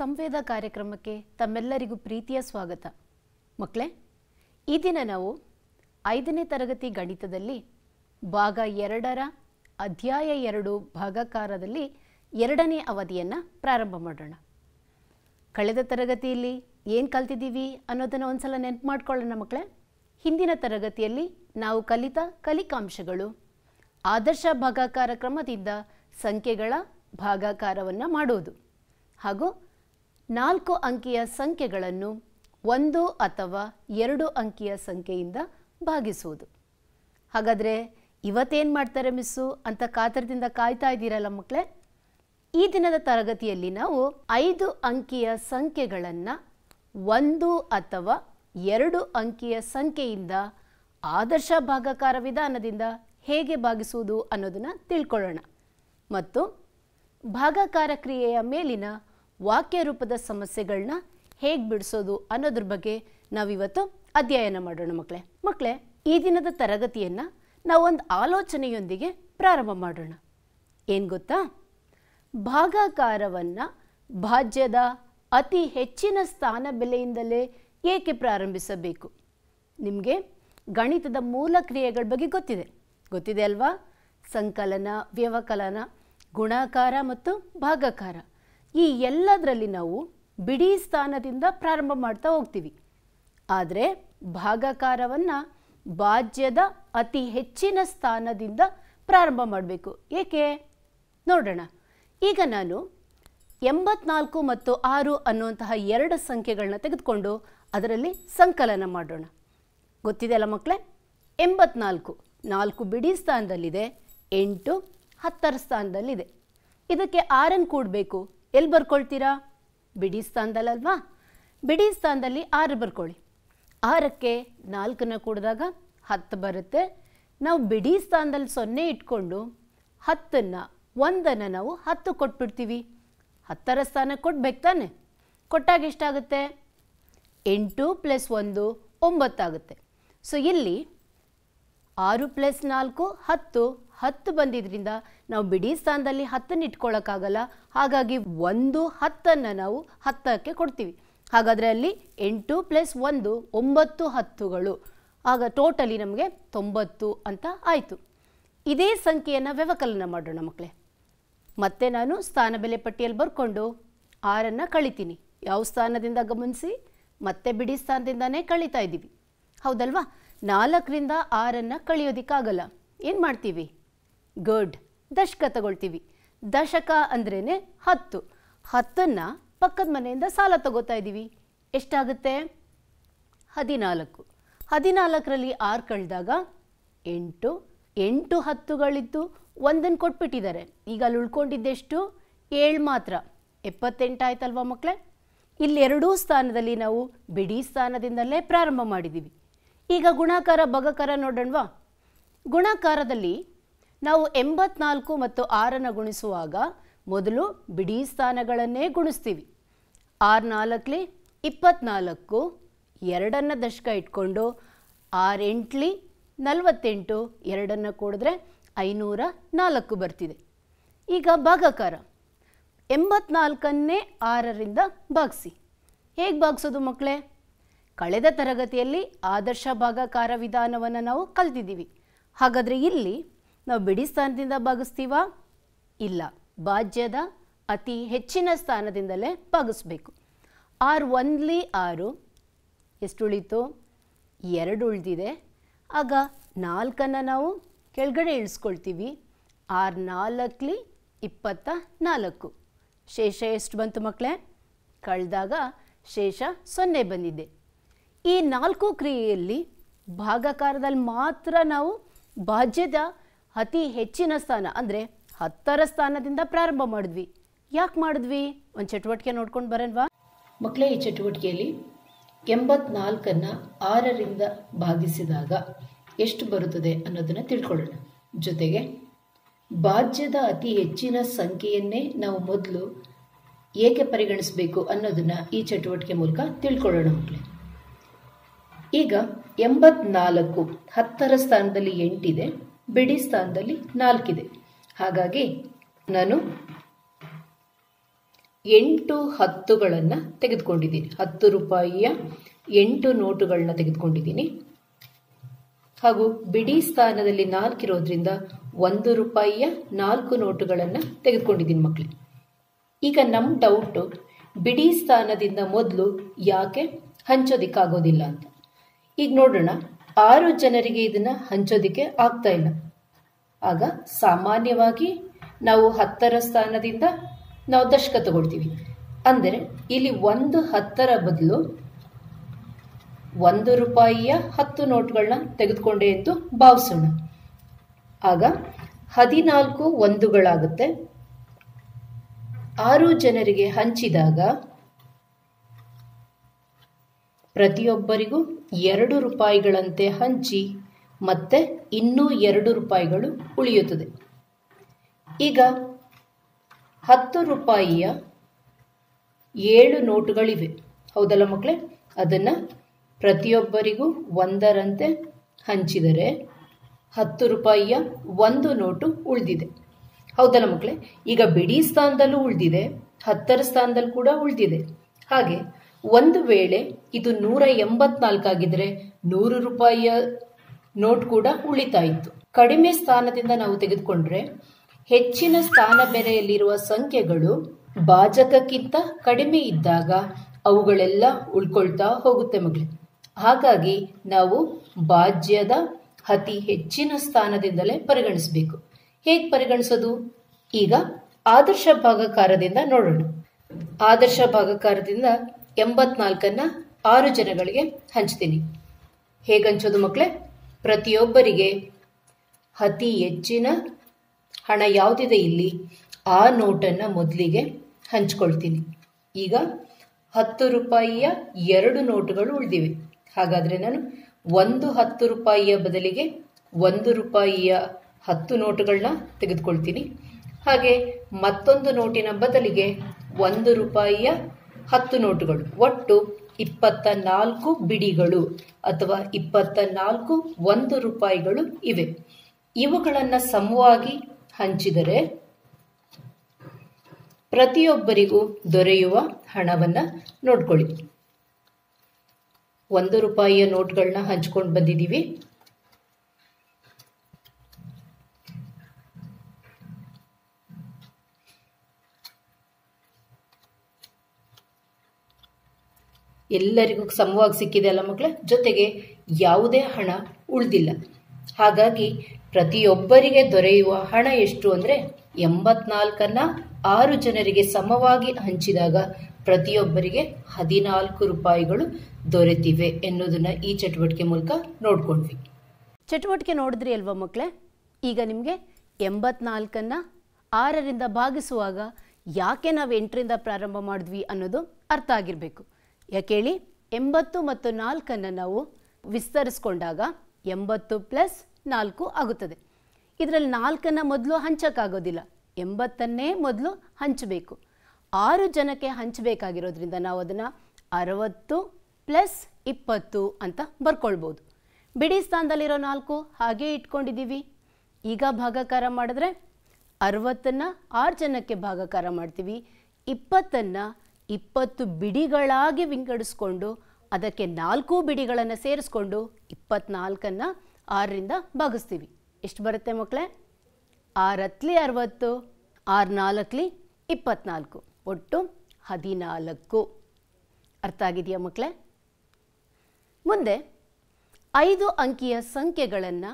ಸಂವೇದ ಕಾರ್ಯಕ್ರಮಕ್ಕೆ ತಮ್ಮೆಲ್ಲರಿಗೂ ಪ್ರೀತಿಯ ಸ್ವಾಗತ ಮಕ್ಕಳೇ ಈ ದಿನ ನಾವು ಐದನೇ ತರಗತಿ ಗಣಿತದಲ್ಲಿ ಭಾಗ ಎರಡರ ಅಧ್ಯಾಯ ಎರಡು ಭಾಗಕಾರದಲ್ಲಿ ಎರಡನೇ ಅವಧಿಯನ್ನು ಪ್ರಾರಂಭ ಮಾಡೋಣ ಕಳೆದ ತರಗತಿಯಲ್ಲಿ ಏನು ಕಲ್ತಿದ್ದೀವಿ ಅನ್ನೋದನ್ನು ಒಂದು ಸಲ ನೆನಪು ಮಾಡ್ಕೊಳ್ಳೋಣ ಮಕ್ಕಳೇ ಹಿಂದಿನ ತರಗತಿಯಲ್ಲಿ ನಾವು ಕಲಿತ ಕಲಿಕಾಂಶಗಳು ಆದರ್ಶ ಭಾಗಾಕಾರ ಕ್ರಮದಿಂದ ಸಂಖ್ಯೆಗಳ ಭಾಗಾಕಾರವನ್ನು ಮಾಡುವುದು ಹಾಗೂ ನಾಲ್ಕು ಅಂಕಿಯ ಸಂಖ್ಯೆಗಳನ್ನು ಒಂದು ಅಥವಾ ಎರಡು ಅಂಕಿಯ ಸಂಖ್ಯೆಯಿಂದ ಭಾಗಿಸುವುದು ಹಾಗಾದರೆ ಇವತ್ತೇನು ಮಾಡ್ತಾರೆ ಮಿಸ್ಸು ಅಂತ ಕಾತರದಿಂದ ಕಾಯ್ತಾ ಇದ್ದೀರಲ್ಲ ಮಕ್ಕಳೇ ಈ ದಿನದ ತರಗತಿಯಲ್ಲಿ ನಾವು ಐದು ಅಂಕಿಯ ಸಂಖ್ಯೆಗಳನ್ನು ಒಂದು ಅಥವಾ ಎರಡು ಅಂಕಿಯ ಸಂಖ್ಯೆಯಿಂದ ಆದರ್ಶ ಭಾಗಾಕಾರ ವಿಧಾನದಿಂದ ಹೇಗೆ ಭಾಗಿಸುವುದು ಅನ್ನೋದನ್ನು ತಿಳ್ಕೊಳ್ಳೋಣ ಮತ್ತು ಭಾಗಾಕಾರ ಕ್ರಿಯೆಯ ಮೇಲಿನ ವಾಕ್ಯ ರೂಪದ ಸಮಸ್ಯೆಗಳನ್ನ ಹೇಗೆ ಬಿಡಿಸೋದು ಅನ್ನೋದ್ರ ಬಗ್ಗೆ ನಾವಿವತ್ತು ಅಧ್ಯಯನ ಮಾಡೋಣ ಮಕ್ಕಳೇ ಮಕ್ಕಳೇ ಈ ದಿನದ ತರಗತಿಯನ್ನು ನಾವೊಂದು ಆಲೋಚನೆಯೊಂದಿಗೆ ಪ್ರಾರಂಭ ಮಾಡೋಣ ಏನು ಗೊತ್ತಾ ಭಾಗಾಕಾರವನ್ನು ಭಾಜ್ಯದ ಅತಿ ಹೆಚ್ಚಿನ ಸ್ಥಾನ ಬೆಲೆಯಿಂದಲೇ ಏಕೆ ಪ್ರಾರಂಭಿಸಬೇಕು ನಿಮಗೆ ಗಣಿತದ ಮೂಲ ಕ್ರಿಯೆಗಳ ಬಗ್ಗೆ ಗೊತ್ತಿದೆ ಗೊತ್ತಿದೆ ಅಲ್ವಾ ಸಂಕಲನ ವ್ಯವಕಲನ ಗುಣಾಕಾರ ಮತ್ತು ಭಾಗಾಕಾರ ಈ ಎಲ್ಲದರಲ್ಲಿ ನಾವು ಬಿಡಿ ಸ್ಥಾನದಿಂದ ಪ್ರಾರಂಭ ಮಾಡ್ತಾ ಹೋಗ್ತೀವಿ ಆದರೆ ಭಾಗಕಾರವನ್ನು ಭಾಜ್ಯದ ಅತಿ ಹೆಚ್ಚಿನ ಸ್ಥಾನದಿಂದ ಪ್ರಾರಂಭ ಮಾಡಬೇಕು ಏಕೆ ನೋಡೋಣ ಈಗ ನಾನು ಎಂಬತ್ನಾಲ್ಕು ಮತ್ತು ಆರು ಅನ್ನುವಂತಹ ಎರಡು ಸಂಖ್ಯೆಗಳನ್ನ ತೆಗೆದುಕೊಂಡು ಅದರಲ್ಲಿ ಸಂಕಲನ ಮಾಡೋಣ ಗೊತ್ತಿದೆಯಲ್ಲ ಮಕ್ಕಳೇ ಎಂಬತ್ನಾಲ್ಕು ನಾಲ್ಕು ಬಿಡಿ ಸ್ಥಾನದಲ್ಲಿದೆ ಎಂಟು ಹತ್ತರ ಸ್ಥಾನದಲ್ಲಿದೆ ಇದಕ್ಕೆ ಆರನ್ನು ಕೂಡಬೇಕು ಎಲ್ಲಿ ಬರ್ಕೊಳ್ತೀರಾ ಬಿಡಿ ಸ್ಥಾನದಲ್ಲಲ್ವಾ ಬಿಡಿ ಸ್ಥಾನದಲ್ಲಿ ಆರು ಬರ್ಕೊಳ್ಳಿ ಆರಕ್ಕೆ ನಾಲ್ಕನ್ನು ಕೂಡಿದಾಗ ಹತ್ತು ಬರುತ್ತೆ ನಾವು ಬಿಡಿ ಸ್ಥಾನದಲ್ಲಿ ಸೊನ್ನೆ ಇಟ್ಕೊಂಡು ಹತ್ತನ್ನು ಒಂದನ್ನು ನಾವು ಹತ್ತು ಕೊಟ್ಬಿಡ್ತೀವಿ ಹತ್ತರ ಸ್ಥಾನ ಕೊಡ್ಬೇಕು ತಾನೆ ಕೊಟ್ಟಾಗ ಎಷ್ಟಾಗುತ್ತೆ ಎಂಟು ಪ್ಲಸ್ ಒಂದು ಒಂಬತ್ತಾಗುತ್ತೆ ಸೊ ಇಲ್ಲಿ ಆರು ಪ್ಲಸ್ ನಾಲ್ಕು ಹತ್ತು ಹತ್ತು ಬಂದಿದ್ರಿಂದ ನಾವು ಬಿಡಿ ಸ್ಥಾನದಲ್ಲಿ ಹತ್ತನ್ನು ಇಟ್ಕೊಳ್ಳೋಕ್ಕಾಗಲ್ಲ ಹಾಗಾಗಿ ಒಂದು ಹತ್ತನ್ನು ನಾವು ಹತ್ತಕ್ಕೆ ಕೊಡ್ತೀವಿ ಹಾಗಾದರೆ ಅಲ್ಲಿ ಎಂಟು ಪ್ಲಸ್ ಒಂದು ಒಂಬತ್ತು ಹತ್ತುಗಳು ಆಗ ಟೋಟಲಿ ನಮಗೆ ತೊಂಬತ್ತು ಅಂತ ಆಯಿತು ಇದೇ ಸಂಖ್ಯೆಯನ್ನು ವ್ಯವಕಲನ ಮಾಡೋಣ ಮಕ್ಕಳೇ ಮತ್ತೆ ನಾನು ಸ್ಥಾನ ಬೆಲೆ ಪಟ್ಟಿಯಲ್ಲಿ ಬರ್ಕೊಂಡು ಆರನ್ನು ಕಳಿತೀನಿ ಯಾವ ಸ್ಥಾನದಿಂದ ಗಮನಿಸಿ ಮತ್ತೆ ಬಿಡಿ ಸ್ಥಾನದಿಂದನೇ ಕಳೀತಾ ಇದ್ದೀವಿ ಹೌದಲ್ವಾ ನಾಲ್ಕರಿಂದ ಆರನ್ನು ಕಳಿಯೋದಿಕ್ಕಾಗಲ್ಲ ಏನು ಮಾಡ್ತೀವಿ ಗುಡ್ ದಶಕ ತಗೊಳ್ತೀವಿ ದಶಕ ಅಂದ್ರೇ ಹತ್ತು ಹತ್ತನ್ನು ಪಕ್ಕದ ಮನೆಯಿಂದ ಸಾಲ ತಗೋತಾ ಇದ್ದೀವಿ ಎಷ್ಟಾಗುತ್ತೆ ಹದಿನಾಲ್ಕು ಹದಿನಾಲ್ಕರಲ್ಲಿ ಆರು ಕಳೆದಾಗ ಎಂಟು ಎಂಟು ಹತ್ತುಗಳಿದ್ದು ಒಂದನ್ನು ಕೊಟ್ಬಿಟ್ಟಿದ್ದಾರೆ ಈಗ ಅಲ್ಲಿ ಉಳ್ಕೊಂಡಿದ್ದೆಷ್ಟು ಏಳು ಮಾತ್ರ ಎಪ್ಪತ್ತೆಂಟು ಆಯ್ತಲ್ವಾ ಮಕ್ಕಳೇ ಇಲ್ಲೆರಡೂ ಸ್ಥಾನದಲ್ಲಿ ನಾವು ಬಿಡಿ ಸ್ಥಾನದಿಂದಲೇ ಪ್ರಾರಂಭ ಮಾಡಿದ್ದೀವಿ ಈಗ ಗುಣಾಕಾರ ಬಗಕಾರ ನೋಡೋಣವಾ ಗುಣಾಕಾರದಲ್ಲಿ ನಾವು ಎಂಬತ್ನಾಲ್ಕು ಮತ್ತು ಆರನ್ನು ಗುಣಿಸುವಾಗ ಮೊದಲು ಬಿಡಿ ಸ್ಥಾನಗಳನ್ನೇ ಗುಣಿಸ್ತೀವಿ ಆರು ನಾಲ್ಕಲಿ ಇಪ್ಪತ್ನಾಲ್ಕು ಎರಡನ್ನು ದಶಕ ಇಟ್ಕೊಂಡು ಆರೆಂಟ್ಲಿ ನಲವತ್ತೆಂಟು ಎರಡನ್ನು ಕೂಡಿದ್ರೆ ಐನೂರ ನಾಲ್ಕು ಬರ್ತಿದೆ ಈಗ ಭಾಗಾಕಾರ ಎಂಬತ್ನಾಲ್ಕನ್ನೇ ಆರರಿಂದ ಭಾಗಿಸಿ ಹೇಗೆ ಭಾಗಿಸೋದು ಮಕ್ಕಳೇ ಕಳೆದ ತರಗತಿಯಲ್ಲಿ ಆದರ್ಶ ಭಾಗಾಕಾರ ವಿಧಾನವನ್ನು ನಾವು ಕಲ್ತಿದ್ದೀವಿ ಹಾಗಾದರೆ ಇಲ್ಲಿ ನಾವು ಬಿಡಿ ಸ್ಥಾನದಿಂದ ಭಾಗಿಸ್ತೀವಾ ಇಲ್ಲ ಭಾಜ್ಯದ ಅತಿ ಹೆಚ್ಚಿನ ಸ್ಥಾನದಿಂದಲೇ ಭಾಗಿಸ್ಬೇಕು ಆರು ಒನ್ಲಿ ಆರು ಎಷ್ಟು ಉಳಿತು ಎರಡು ಉಳಿದಿದೆ ಆಗ ನಾಲ್ಕನ್ನು ನಾವು ಕೆಳಗಡೆ ಇಳಿಸ್ಕೊಳ್ತೀವಿ ಆರು ನಾಲ್ಕಲಿ ಇಪ್ಪತ್ತ ನಾಲ್ಕು ಶೇಷ ಎಷ್ಟು ಬಂತು ಮಕ್ಕಳೇ ಕಳೆದಾಗ ಶೇಷ ಸೊನ್ನೆ ಬಂದಿದೆ ಈ ನಾಲ್ಕು ಕ್ರಿಯೆಯಲ್ಲಿ ಭಾಗಾಕಾರದಲ್ಲಿ ಮಾತ್ರ ನಾವು ಭಾಜ್ಯದ ಅತಿ ಹೆಚ್ಚಿನ ಸ್ಥಾನ ಅಂದರೆ ಹತ್ತರ ಸ್ಥಾನದಿಂದ ಪ್ರಾರಂಭ ಮಾಡಿದ್ವಿ ಯಾಕೆ ಮಾಡಿದ್ವಿ ಒಂದು ಚಟುವಟಿಕೆ ನೋಡ್ಕೊಂಡು ಬರಲ್ವಾ ಮಕ್ಕಳೇ ಈ ಚಟುವಟಿಕೆಯಲ್ಲಿ ಎಂಬತ್ನಾಲ್ಕನ್ನು ಆರರಿಂದ ಭಾಗಿಸಿದಾಗ ಎಷ್ಟು ಬರುತ್ತದೆ ಅನ್ನೋದನ್ನು ತಿಳ್ಕೊಳ್ಳೋಣ ಜೊತೆಗೆ ಭಾಜ್ಯದ ಅತಿ ಹೆಚ್ಚಿನ ಸಂಖ್ಯೆಯನ್ನೇ ನಾವು ಮೊದಲು ಏಕೆ ಪರಿಗಣಿಸಬೇಕು ಅನ್ನೋದನ್ನು ಈ ಚಟುವಟಿಕೆ ಮೂಲಕ ತಿಳ್ಕೊಳ್ಳೋಣ ಮಕ್ಕಳೇ ಈಗ ಎಂಬತ್ನಾಲ್ಕು ಹತ್ತರ ಸ್ಥಾನದಲ್ಲಿ ಎಂಟಿದೆ ಬಿಡಿ ಸ್ಥಾನದಲ್ಲಿ ನಾಲ್ಕಿದೆ ಹಾಗಾಗಿ ನಾನು ಎಂಟು ಹತ್ತುಗಳನ್ನು ತೆಗೆದುಕೊಂಡಿದ್ದೀನಿ ಹತ್ತು ರೂಪಾಯಿಯ ಎಂಟು ನೋಟುಗಳನ್ನ ತೆಗೆದುಕೊಂಡಿದ್ದೀನಿ ಹಾಗೂ ಬಿಡಿ ಸ್ಥಾನದಲ್ಲಿ ನಾಲ್ಕಿರೋದ್ರಿಂದ ಒಂದು ರೂಪಾಯಿಯ ನಾಲ್ಕು ನೋಟುಗಳನ್ನು ತೆಗೆದುಕೊಂಡಿದ್ದೀನಿ ಮಕ್ಕಳು ಈಗ ನಮ್ಮ ಡೌಟು ಬಿಡಿ ಸ್ಥಾನದಿಂದ ಮೊದಲು ಯಾಕೆ ಹಂಚೋದಿಕ್ಕಾಗೋದಿಲ್ಲ ಅಂತ ಈಗ ನೋಡೋಣ ಆರು ಜನರಿಗೆ ಇದನ್ನ ಹಂಚೋದಕ್ಕೆ ಆಗ್ತಾ ಇಲ್ಲ ಆಗ ಸಾಮಾನ್ಯವಾಗಿ ನಾವು ಹತ್ತರ ಸ್ಥಾನದಿಂದ ನಾವು ದಶಕ ತಗೊಳ್ತೀವಿ ಅಂದರೆ ಇಲ್ಲಿ ಒಂದು ಹತ್ತರ ಬದಲು ಒಂದು ರೂಪಾಯಿಯ ಹತ್ತು ನೋಟ್ಗಳನ್ನ ತೆಗೆದುಕೊಂಡೆ ಎಂದು ಭಾವಿಸೋಣ ಆಗ ಹದಿನಾಲ್ಕು ಒಂದುಗಳಾಗುತ್ತೆ ಆರು ಜನರಿಗೆ ಹಂಚಿದಾಗ ಪ್ರತಿಯೊಬ್ಬರಿಗೂ ಎರಡು ರೂಪಾಯಿಗಳಂತೆ ಹಂಚಿ ಮತ್ತೆ ಇನ್ನೂ ಎರಡು ರೂಪಾಯಿಗಳು ಉಳಿಯುತ್ತದೆ ಈಗ ಹತ್ತು ರೂಪಾಯಿಯ ಏಳು ನೋಟುಗಳಿವೆ ಹೌದಲ್ಲ ಮಕ್ಕಳೇ ಅದನ್ನು ಪ್ರತಿಯೊಬ್ಬರಿಗೂ ಒಂದರಂತೆ ಹಂಚಿದರೆ ಹತ್ತು ರೂಪಾಯಿಯ ಒಂದು ನೋಟು ಉಳಿದಿದೆ ಹೌದಲ್ಲ ಮಕ್ಕಳೇ ಈಗ ಬಿಡಿ ಸ್ಥಾನದಲ್ಲೂ ಉಳಿದಿದೆ ಹತ್ತರ ಸ್ಥಾನದಲ್ಲೂ ಕೂಡ ಉಳಿದಿದೆ ಹಾಗೆ ಒಂದು ವೇಳೆ ಇದು ನೂರ ಎಂಬತ್ನಾಲ್ಕಾಗಿದ್ರೆ ನೂರು ರೂಪಾಯಿಯ ನೋಟ್ ಕೂಡ ಉಳಿತಾಯಿತು ಕಡಿಮೆ ಸ್ಥಾನದಿಂದ ನಾವು ತೆಗೆದುಕೊಂಡ್ರೆ ಹೆಚ್ಚಿನ ಸ್ಥಾನ ಬೆಲೆಯಲ್ಲಿರುವ ಸಂಖ್ಯೆಗಳು ಭಾಜಕಕ್ಕಿಂತ ಕಡಿಮೆ ಇದ್ದಾಗ ಅವುಗಳೆಲ್ಲ ಉಳ್ಕೊಳ್ತಾ ಹೋಗುತ್ತೆ ಮಗಳಿ ಹಾಗಾಗಿ ನಾವು ಭಾಜ್ಯದ ಅತಿ ಹೆಚ್ಚಿನ ಸ್ಥಾನದಿಂದಲೇ ಪರಿಗಣಿಸಬೇಕು ಹೇಗೆ ಪರಿಗಣಿಸೋದು ಈಗ ಆದರ್ಶ ಭಾಗಕಾರದಿಂದ ನೋಡೋಣ ಆದರ್ಶ ಭಾಗಕಾರದಿಂದ ಎಂಬತ್ನಾಲ್ಕನ್ನು ಆರು ಜನಗಳಿಗೆ ಹಂಚ್ತೀನಿ ಹೇಗಂಚೋದು ಮಕ್ಕಳೇ ಪ್ರತಿಯೊಬ್ಬರಿಗೆ ಅತಿ ಹೆಚ್ಚಿನ ಹಣ ಯಾವುದಿದೆ ಇಲ್ಲಿ ಆ ನೋಟನ್ನು ಮೊದಲಿಗೆ ಹಂಚ್ಕೊಳ್ತೀನಿ ಈಗ ಹತ್ತು ರೂಪಾಯಿಯ ಎರಡು ನೋಟುಗಳು ಉಳಿದಿವೆ ಹಾಗಾದರೆ ನಾನು ಒಂದು ಹತ್ತು ರೂಪಾಯಿಯ ಬದಲಿಗೆ ಒಂದು ರೂಪಾಯಿಯ ಹತ್ತು ನೋಟುಗಳನ್ನ ತೆಗೆದುಕೊಳ್ತೀನಿ ಹಾಗೆ ಮತ್ತೊಂದು ನೋಟಿನ ಬದಲಿಗೆ ಒಂದು ರೂಪಾಯಿಯ ಹತ್ತು ನೋಟುಗಳು ಒಟ್ಟು ಇಪ್ಪತ್ತ ನಾಲ್ಕು ಬಿಡಿಗಳು ಅಥವಾ ಇಪ್ಪತ್ತ ನಾಲ್ಕು ಒಂದು ರೂಪಾಯಿಗಳು ಇವೆ ಇವುಗಳನ್ನು ಸಮವಾಗಿ ಹಂಚಿದರೆ ಪ್ರತಿಯೊಬ್ಬರಿಗೂ ದೊರೆಯುವ ಹಣವನ್ನು ನೋಡ್ಕೊಳ್ಳಿ ಒಂದು ರೂಪಾಯಿಯ ನೋಟ್ಗಳನ್ನ ಹಂಚ್ಕೊಂಡು ಬಂದಿದ್ದೀವಿ ಎಲ್ಲರಿಗೂ ಸಮವಾಗಿ ಸಿಕ್ಕಿದೆ ಅಲ್ಲ ಮಕ್ಕಳ ಜೊತೆಗೆ ಯಾವುದೇ ಹಣ ಉಳಿದಿಲ್ಲ ಹಾಗಾಗಿ ಪ್ರತಿಯೊಬ್ಬರಿಗೆ ದೊರೆಯುವ ಹಣ ಎಷ್ಟು ಅಂದರೆ ಎಂಬತ್ನಾಲ್ಕನ್ನ ಆರು ಜನರಿಗೆ ಸಮವಾಗಿ ಹಂಚಿದಾಗ ಪ್ರತಿಯೊಬ್ಬರಿಗೆ ಹದಿನಾಲ್ಕು ರೂಪಾಯಿಗಳು ದೊರೆತಿವೆ ಎನ್ನುವುದನ್ನು ಈ ಚಟುವಟಿಕೆ ಮೂಲಕ ನೋಡ್ಕೊಂಡ್ವಿ ಚಟುವಟಿಕೆ ನೋಡಿದ್ರಿ ಅಲ್ವಾ ಮಕ್ಕಳೇ ಈಗ ನಿಮಗೆ ಎಂಬತ್ನಾಲ್ಕನ್ನ ಆರರಿಂದ ಭಾಗಿಸುವಾಗ ಯಾಕೆ ನಾವು ಎಂಟರಿಂದ ಪ್ರಾರಂಭ ಮಾಡಿದ್ವಿ ಅನ್ನೋದು ಅರ್ಥ ಆಗಿರಬೇಕು ಯಾಕೇಳಿ ಎಂಬತ್ತು ಮತ್ತು ನಾಲ್ಕನ್ನು ನಾವು ವಿಸ್ತರಿಸ್ಕೊಂಡಾಗ ಎಂಬತ್ತು ಪ್ಲಸ್ ನಾಲ್ಕು ಆಗುತ್ತದೆ ಇದರಲ್ಲಿ ನಾಲ್ಕನ್ನು ಮೊದಲು ಹಂಚೋಕ್ಕಾಗೋದಿಲ್ಲ ಎಂಬತ್ತನ್ನೇ ಮೊದಲು ಹಂಚಬೇಕು ಆರು ಜನಕ್ಕೆ ಹಂಚಬೇಕಾಗಿರೋದ್ರಿಂದ ನಾವು ಅದನ್ನು ಅರವತ್ತು ಪ್ಲಸ್ ಇಪ್ಪತ್ತು ಅಂತ ಬರ್ಕೊಳ್ಬೋದು ಬಿಡಿ ಸ್ಥಾನದಲ್ಲಿರೋ ನಾಲ್ಕು ಹಾಗೇ ಇಟ್ಕೊಂಡಿದ್ದೀವಿ ಈಗ ಭಾಗಾಕಾರ ಮಾಡಿದ್ರೆ ಅರವತ್ತನ್ನು ಆರು ಜನಕ್ಕೆ ಭಾಗಾಕಾರ ಮಾಡ್ತೀವಿ ಇಪ್ಪತ್ತನ್ನು ಇಪ್ಪತ್ತು ಬಿಡಿಗಳಾಗಿ ವಿಂಗಡಿಸ್ಕೊಂಡು ಅದಕ್ಕೆ ನಾಲ್ಕು ಬಿಡಿಗಳನ್ನು ಸೇರಿಸ್ಕೊಂಡು ಇಪ್ಪತ್ನಾಲ್ಕನ್ನು ಆರರಿಂದ ಭಾಗಿಸ್ತೀವಿ ಎಷ್ಟು ಬರುತ್ತೆ ಮಕ್ಕಳೇ ಆರತ್ಲಿ ಅರವತ್ತು ಆರು ನಾಲ್ಕಲಿ ಇಪ್ಪತ್ನಾಲ್ಕು ಒಟ್ಟು ಹದಿನಾಲ್ಕು ಅರ್ಥ ಆಗಿದೆಯಾ ಮಕ್ಕಳೇ ಮುಂದೆ ಐದು ಅಂಕಿಯ ಸಂಖ್ಯೆಗಳನ್ನು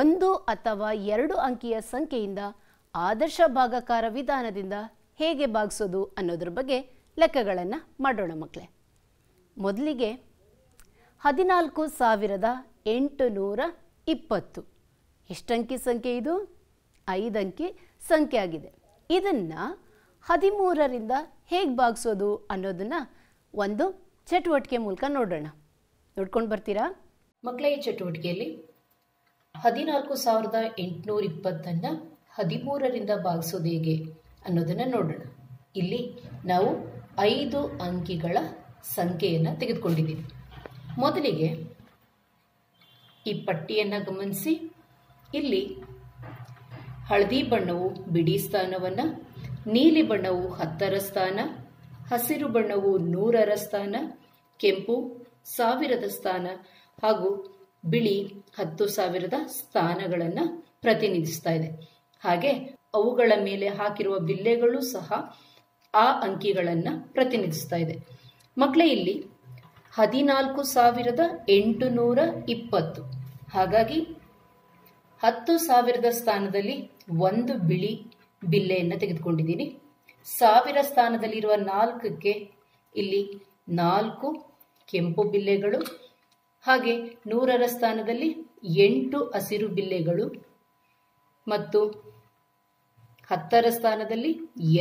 ಒಂದು ಅಥವಾ ಎರಡು ಅಂಕಿಯ ಸಂಖ್ಯೆಯಿಂದ ಆದರ್ಶ ಭಾಗಕಾರ ವಿಧಾನದಿಂದ ಹೇಗೆ ಭಾಗಿಸೋದು ಅನ್ನೋದ್ರ ಬಗ್ಗೆ ಲೆಕ್ಕಗಳನ್ನು ಮಾಡೋಣ ಮಕ್ಕಳೇ ಮೊದಲಿಗೆ ಹದಿನಾಲ್ಕು ಸಾವಿರದ ಎಂಟು ನೂರ ಇಪ್ಪತ್ತು ಎಷ್ಟಂಕಿ ಸಂಖ್ಯೆ ಇದು ಐದಂಕಿ ಸಂಖ್ಯೆ ಆಗಿದೆ ಇದನ್ನು ಹದಿಮೂರರಿಂದ ಹೇಗೆ ಭಾಗಿಸೋದು ಅನ್ನೋದನ್ನು ಒಂದು ಚಟುವಟಿಕೆ ಮೂಲಕ ನೋಡೋಣ ನೋಡ್ಕೊಂಡು ಬರ್ತೀರಾ ಮಕ್ಕಳ ಈ ಚಟುವಟಿಕೆಯಲ್ಲಿ ಹದಿನಾಲ್ಕು ಸಾವಿರದ ಎಂಟುನೂರ ಇಪ್ಪತ್ತನ್ನು ಹದಿಮೂರರಿಂದ ಭಾಗಿಸೋದು ಹೇಗೆ ಅನ್ನೋದನ್ನು ನೋಡೋಣ ಇಲ್ಲಿ ನಾವು ಐದು ಅಂಕಿಗಳ ಸಂಖ್ಯೆಯನ್ನು ತೆಗೆದುಕೊಂಡಿದ್ದೀವಿ ಮೊದಲಿಗೆ ಈ ಪಟ್ಟಿಯನ್ನು ಗಮನಿಸಿ ಇಲ್ಲಿ ಹಳದಿ ಬಣ್ಣವು ಬಿಡಿ ಸ್ಥಾನವನ್ನು ನೀಲಿ ಬಣ್ಣವು ಹತ್ತರ ಸ್ಥಾನ ಹಸಿರು ಬಣ್ಣವು ನೂರರ ಸ್ಥಾನ ಕೆಂಪು ಸಾವಿರದ ಸ್ಥಾನ ಹಾಗೂ ಬಿಳಿ ಹತ್ತು ಸಾವಿರದ ಸ್ಥಾನಗಳನ್ನು ಪ್ರತಿನಿಧಿಸ್ತಾ ಇದೆ ಹಾಗೆ ಅವುಗಳ ಮೇಲೆ ಹಾಕಿರುವ ಬಿಲ್ಲೆಗಳು ಸಹ ಆ ಅಂಕಿಗಳನ್ನು ಪ್ರತಿನಿಧಿಸ್ತಾ ಇದೆ ಮಕ್ಕಳೇ ಇಲ್ಲಿ ಹದಿನಾಲ್ಕು ಸಾವಿರದ ಎಂಟು ನೂರ ಇಪ್ಪತ್ತು ಹಾಗಾಗಿ ಹತ್ತು ಸಾವಿರದ ಸ್ಥಾನದಲ್ಲಿ ಒಂದು ಬಿಳಿ ಬಿಲ್ಲೆಯನ್ನು ತೆಗೆದುಕೊಂಡಿದ್ದೀನಿ ಸಾವಿರ ಸ್ಥಾನದಲ್ಲಿರುವ ನಾಲ್ಕಕ್ಕೆ ಇಲ್ಲಿ ನಾಲ್ಕು ಕೆಂಪು ಬಿಲ್ಲೆಗಳು ಹಾಗೆ ನೂರರ ಸ್ಥಾನದಲ್ಲಿ ಎಂಟು ಹಸಿರು ಬಿಲ್ಲೆಗಳು ಮತ್ತು ಹತ್ತರ ಸ್ಥಾನದಲ್ಲಿ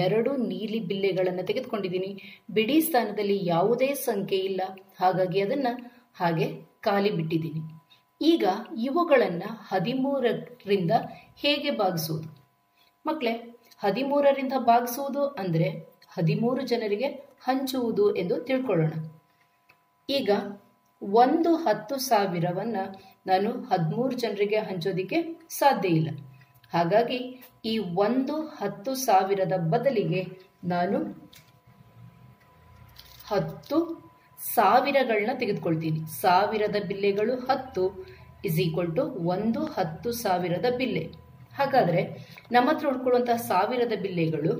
ಎರಡು ನೀಲಿ ಬಿಲ್ಲೆಗಳನ್ನು ತೆಗೆದುಕೊಂಡಿದ್ದೀನಿ ಬಿಡಿ ಸ್ಥಾನದಲ್ಲಿ ಯಾವುದೇ ಸಂಖ್ಯೆ ಇಲ್ಲ ಹಾಗಾಗಿ ಅದನ್ನ ಹಾಗೆ ಖಾಲಿ ಬಿಟ್ಟಿದ್ದೀನಿ ಈಗ ಇವುಗಳನ್ನು ಹದಿಮೂರರಿಂದ ಹೇಗೆ ಭಾಗಿಸೋದು ಮಕ್ಕಳೇ ಹದಿಮೂರರಿಂದ ಭಾಗಿಸುವುದು ಅಂದರೆ ಹದಿಮೂರು ಜನರಿಗೆ ಹಂಚುವುದು ಎಂದು ತಿಳ್ಕೊಳ್ಳೋಣ ಈಗ ಒಂದು ಹತ್ತು ಸಾವಿರವನ್ನು ನಾನು ಹದಿಮೂರು ಜನರಿಗೆ ಹಂಚೋದಿಕ್ಕೆ ಸಾಧ್ಯ ಇಲ್ಲ ಹಾಗಾಗಿ ಈ ಒಂದು ಹತ್ತು ಸಾವಿರದ ಬದಲಿಗೆ ನಾನು ಹತ್ತು ಸಾವಿರಗಳನ್ನ ತೆಗೆದುಕೊಳ್ತೀನಿ ಸಾವಿರದ ಬಿಲ್ಲೆಗಳು ಹತ್ತು ಇಸ್ ಈಕ್ವಲ್ ಟು ಒಂದು ಹತ್ತು ಸಾವಿರದ ಬಿಲ್ಲೆ ಹಾಗಾದರೆ ನಮ್ಮ ಹತ್ರ ಉಳ್ಕೊಳ್ಳುವಂತಹ ಸಾವಿರದ ಬಿಲ್ಲೆಗಳು